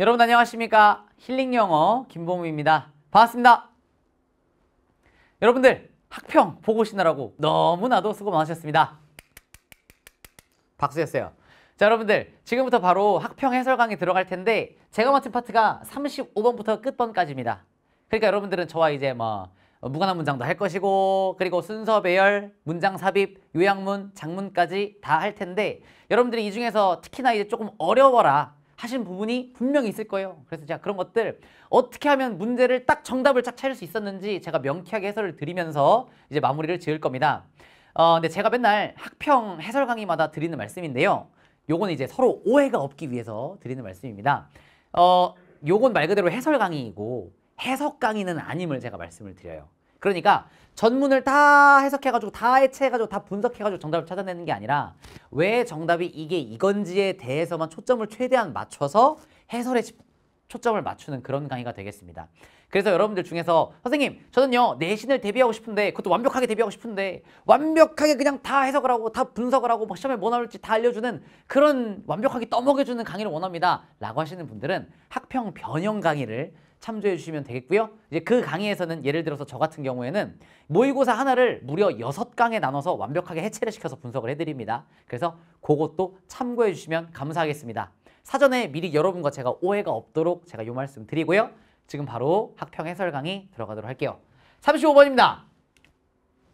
여러분 안녕하십니까? 힐링 영어 김보무입니다. 반갑습니다. 여러분들 학평 보고 오시느라고 너무나도 수고 많으셨습니다. 박수였어요. 자 여러분들 지금부터 바로 학평 해설 강의 들어갈 텐데 제가 맡은 파트가 35번부터 끝번까지입니다. 그러니까 여러분들은 저와 이제 뭐 무관한 문장도 할 것이고 그리고 순서 배열, 문장 삽입, 요약문, 장문까지 다 할 텐데 여러분들이 이 중에서 특히나 이제 조금 어려워라 하신 부분이 분명히 있을 거예요. 그래서 제가 그런 것들 어떻게 하면 문제를 딱 정답을 딱 찾을 수 있었는지 제가 명쾌하게 해설을 드리면서 이제 마무리를 지을 겁니다. 어, 근데 제가 맨날 학평 해설 강의마다 드리는 말씀인데요. 요건 이제 서로 오해가 없기 위해서 드리는 말씀입니다. 어, 요건 말 그대로 해설 강의이고 해석 강의는 아님을 제가 말씀을 드려요. 그러니까 전문을 다 해석해가지고 다 해체해가지고 다 분석해가지고 정답을 찾아내는 게 아니라 왜 정답이 이게 이건지에 대해서만 초점을 최대한 맞춰서 해설에 초점을 맞추는 그런 강의가 되겠습니다. 그래서 여러분들 중에서 선생님 저는요 내신을 대비하고 싶은데 그것도 완벽하게 대비하고 싶은데 완벽하게 그냥 다 해석을 하고 다 분석을 하고 막 뭐 시험에 뭐 나올지 다 알려주는 그런 완벽하게 떠먹여주는 강의를 원합니다 라고 하시는 분들은 학평 변형 강의를 참조해 주시면 되겠고요. 이제 그 강의에서는 예를 들어서 저 같은 경우에는 모의고사 하나를 무려 6 강에 나눠서 완벽하게 해체를 시켜서 분석을 해드립니다. 그래서 그것도 참고해 주시면 감사하겠습니다. 사전에 미리 여러분과 제가 오해가 없도록 제가 요 말씀 드리고요. 지금 바로 학평 해설 강의 들어가도록 할게요. 35번입니다.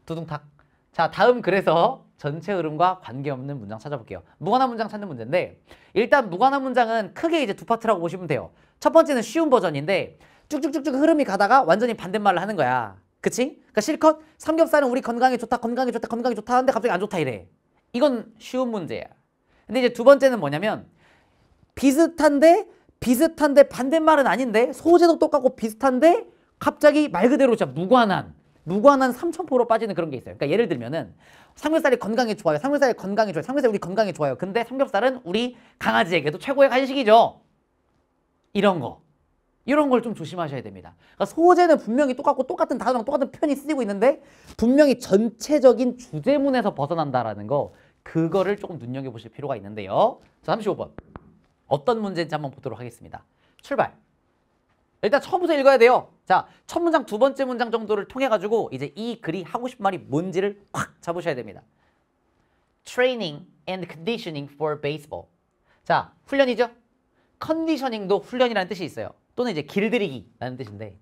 두둥탁. 자, 다음 그래서 전체 흐름과 관계없는 문장 찾아볼게요. 무관한 문장 찾는 문제인데 일단 무관한 문장은 크게 이제 두 파트라고 보시면 돼요. 첫 번째는 쉬운 버전인데 쭉쭉쭉쭉 흐름이 가다가 완전히 반대말을 하는 거야. 그치? 그러니까 실컷 삼겹살은 우리 건강에 좋다 건강에 좋다 건강에 좋다 하는데 갑자기 안 좋다 이래. 이건 쉬운 문제야. 근데 이제 두 번째는 뭐냐면 비슷한데 비슷한데 반대말은 아닌데 소재도 똑같고 비슷한데 갑자기 말 그대로 진짜 무관한 무관한 삼천포로 빠지는 그런 게 있어요. 그러니까 예를 들면은 삼겹살이 건강에 좋아요. 삼겹살이 건강에 좋아요. 삼겹살 이 우리 건강에 좋아요. 근데 삼겹살은 우리 강아지에게도 최고의 간식이죠. 이런 거. 이런 걸 좀 조심하셔야 됩니다. 그러니까 소재는 분명히 똑같고 똑같은 단어랑 똑같은 표현이 쓰이고 있는데 분명히 전체적인 주제문에서 벗어난다라는 거 그거를 조금 눈여겨보실 필요가 있는데요. 자, 35번. 어떤 문제인지 한번 보도록 하겠습니다. 출발. 일단 처음부터 읽어야 돼요. 자, 첫 문장, 두 번째 문장 정도를 통해 가지고 이제 이 글이 하고 싶은 말이 뭔지를 확 잡으셔야 됩니다. Training and conditioning for baseball. 자, 훈련이죠? 컨디셔닝도 훈련이라는 뜻이 있어요. 또는 이제 길들이기라는 뜻인데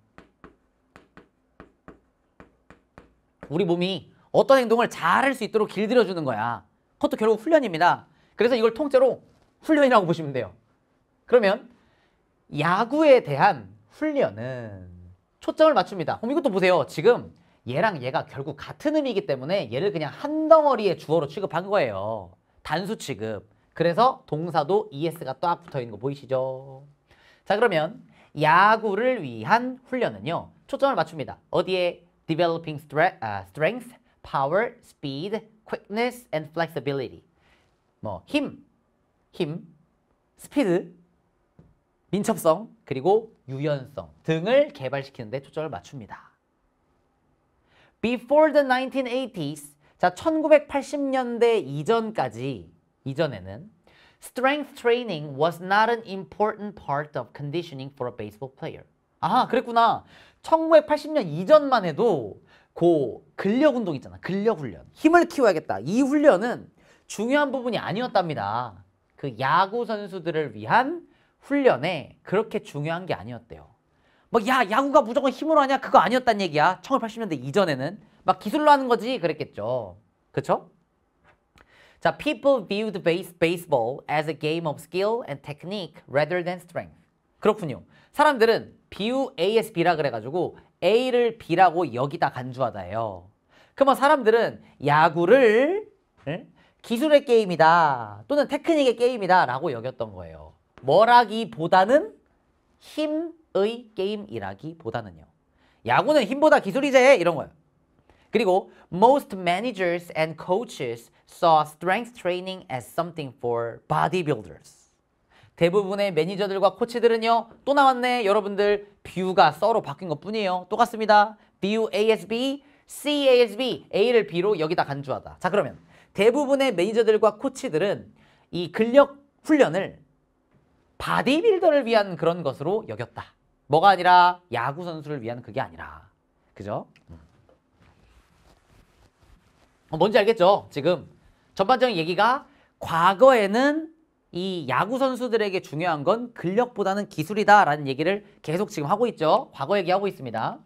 우리 몸이 어떤 행동을 잘할 수 있도록 길들여주는 거야. 그것도 결국 훈련입니다. 그래서 이걸 통째로 훈련이라고 보시면 돼요. 그러면 야구에 대한 훈련은 초점을 맞춥니다. 그럼 이것도 보세요. 지금 얘랑 얘가 결국 같은 의미이기 때문에 얘를 그냥 한 덩어리의 주어로 취급한 거예요. 단수 취급. 그래서 동사도 es가 딱 붙어 있는 거 보이시죠? 자 그러면 야구를 위한 훈련은요. 초점을 맞춥니다. 어디에? Developing 아, strength, power, speed, quickness and flexibility. 뭐 힘, 힘, 스피드, 민첩성 그리고 유연성 등을 개발시키는 데 초점을 맞춥니다. Before the 1980s, 자 1980년대 이전까지 이전에는 Strength training was not an important part of conditioning for a baseball player. 아, 그랬구나. 1980년 이전만 해도 고 근력 운동 있잖아. 근력 훈련. 힘을 키워야겠다. 이 훈련은 중요한 부분이 아니었답니다. 그 야구 선수들을 위한 훈련에 그렇게 중요한 게 아니었대요. 막야 야구가 무조건 힘으로 하냐 그거 아니었단 얘기야. 1980년대 이전에는 막 기술로 하는 거지 그랬겠죠. 그렇죠? 자, people viewed base, baseball as a game of skill and technique rather than strength. 그렇군요. 사람들은 BU AS B라 그래가지고 A를 B라고 여기다 간주하다예요. 그러면 사람들은 야구를 응? 기술의 게임이다 또는 테크닉의 게임이다 라고 여겼던 거예요. 뭐라기보다는 힘의 게임이라기보다는요. 야구는 힘보다 기술이제 이런 거예요. 그리고 most managers and coaches saw strength training as something for bodybuilders. 대부분의 매니저들과 코치들은요. 또 나왔네. 여러분들 뷰가 써로 바뀐 것뿐이에요. 똑같습니다. BU ASB, C ASB, A를 B로 여기다 간주하다. 자 그러면 대부분의 매니저들과 코치들은 이 근력 훈련을 바디빌더를 위한 그런 것으로 여겼다. 뭐가 아니라 야구 선수를 위한 그게 아니라. 그죠? 음. 어, 뭔지 알겠죠? 지금 전반적인 얘기가 과거에는 이 야구 선수들에게 중요한 건 근력보다는 기술이다라는 얘기를 계속 지금 하고 있죠. 과거 얘기하고 있습니다.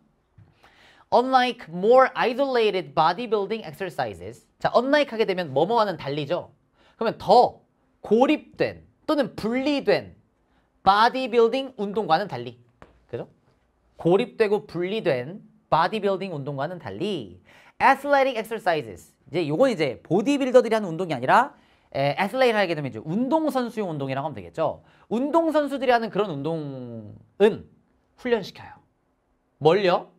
Unlike more isolated bodybuilding exercises. 자, unlike 하게 되면 뭐뭐와는 달리죠. 그러면 더 고립된 또는 분리된 바디빌딩 운동과는 달리 그죠? 고립되고 분리된 바디빌딩 운동과는 달리 athletic exercises 이제 요건 이제 보디빌더들이 하는 운동이 아니라 athletic 하게 되면 이제 운동선수용 운동이라고 하면 되겠죠. 운동선수들이 하는 그런 운동은 훈련시켜요. 뭘요?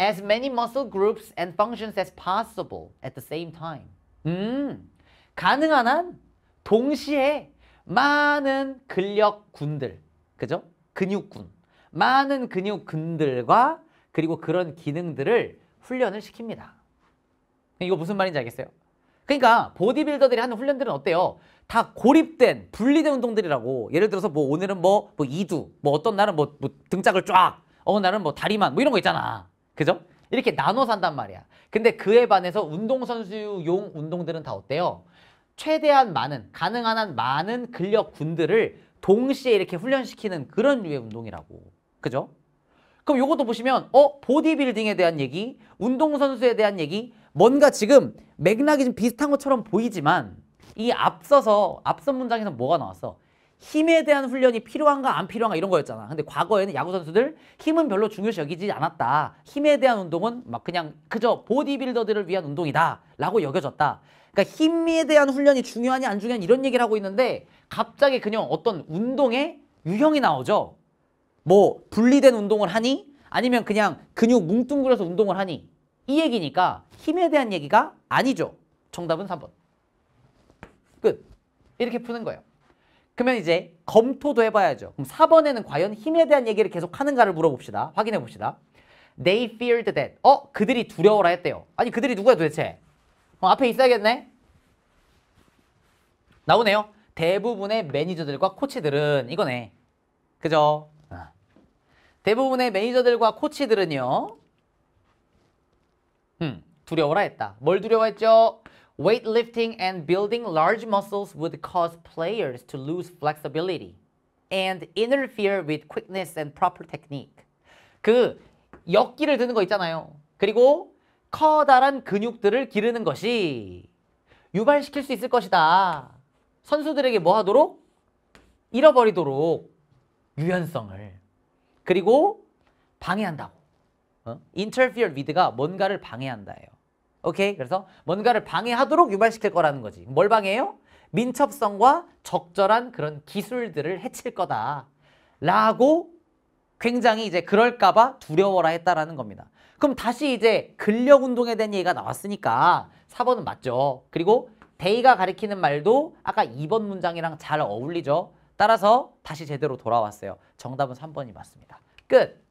As many muscle groups and functions as possible at the same time. 음, 가능한 한 동시에 많은 근력군들 그죠? 근육군. 많은 근육근들과 그리고 그런 기능들을 훈련을 시킵니다. 이거 무슨 말인지 알겠어요? 그러니까 보디빌더들이 하는 훈련들은 어때요? 다 고립된 분리된 운동들이라고 예를 들어서 뭐 오늘은 뭐, 뭐 이두 뭐 어떤 날은 뭐, 뭐 등짝을 쫙 어느 날은 뭐 다리만 뭐 이런 거 있잖아 그죠? 이렇게 나눠서 한단 말이야 근데 그에 반해서 운동선수용 운동들은 다 어때요? 최대한 많은 가능한 한 많은 근력군들을 동시에 이렇게 훈련시키는 그런 류의 운동이라고. 그죠? 그럼 요것도 보시면 어 보디빌딩에 대한 얘기, 운동선수에 대한 얘기 뭔가 지금 맥락이 좀 비슷한 것처럼 보이지만 이 앞서서 앞선 문장에서 뭐가 나왔어? 힘에 대한 훈련이 필요한가 안 필요한가 이런 거였잖아. 근데 과거에는 야구 선수들 힘은 별로 중요시 여기지 않았다. 힘에 대한 운동은 막 그냥 그저 보디빌더들을 위한 운동이다 라고 여겨졌다. 그러니까 힘에 대한 훈련이 중요하냐 안 중요하냐 이런 얘기를 하고 있는데 갑자기 그냥 어떤 운동의 유형이 나오죠. 뭐 분리된 운동을 하니 아니면 그냥 근육 뭉뚱그려서 운동을 하니 이 얘기니까 힘에 대한 얘기가 아니죠. 정답은 3번. 끝. 이렇게 푸는 거예요. 그러면 이제 검토도 해봐야죠. 그럼 4번에는 과연 힘에 대한 얘기를 계속 하는가를 물어봅시다. 확인해 봅시다. They feared that. 어? 그들이 두려워라 했대요. 아니 그들이 누구야 도대체? 어, 앞에 있어야겠네. 나오네요. 대부분의 매니저들과 코치들은 이거네. 그죠? 어. 대부분의 매니저들과 코치들은요. 음, 두려워라 했다. 뭘 두려워했죠? Weightlifting and building large muscles would cause players to lose flexibility and interfere with quickness and proper technique. 그 역기를 드는 거 있잖아요. 그리고 커다란 근육들을 기르는 것이 유발시킬 수 있을 것이다. 선수들에게 뭐 하도록? 잃어버리도록 유연성을 그리고 방해한다고 어? interfere with가 뭔가를 방해한다예요 오케이? 그래서 뭔가를 방해하도록 유발시킬 거라는 거지 뭘 방해해요? 민첩성과 적절한 그런 기술들을 해칠 거다 라고 굉장히 이제 그럴까봐 두려워라 했다라는 겁니다 그럼 다시 이제 근력 운동에 대한 얘기가 나왔으니까 4번은 맞죠. 그리고 데이가 가리키는 말도 아까 2번 문장이랑 잘 어울리죠. 따라서 다시 제대로 돌아왔어요. 정답은 3번이 맞습니다. 끝!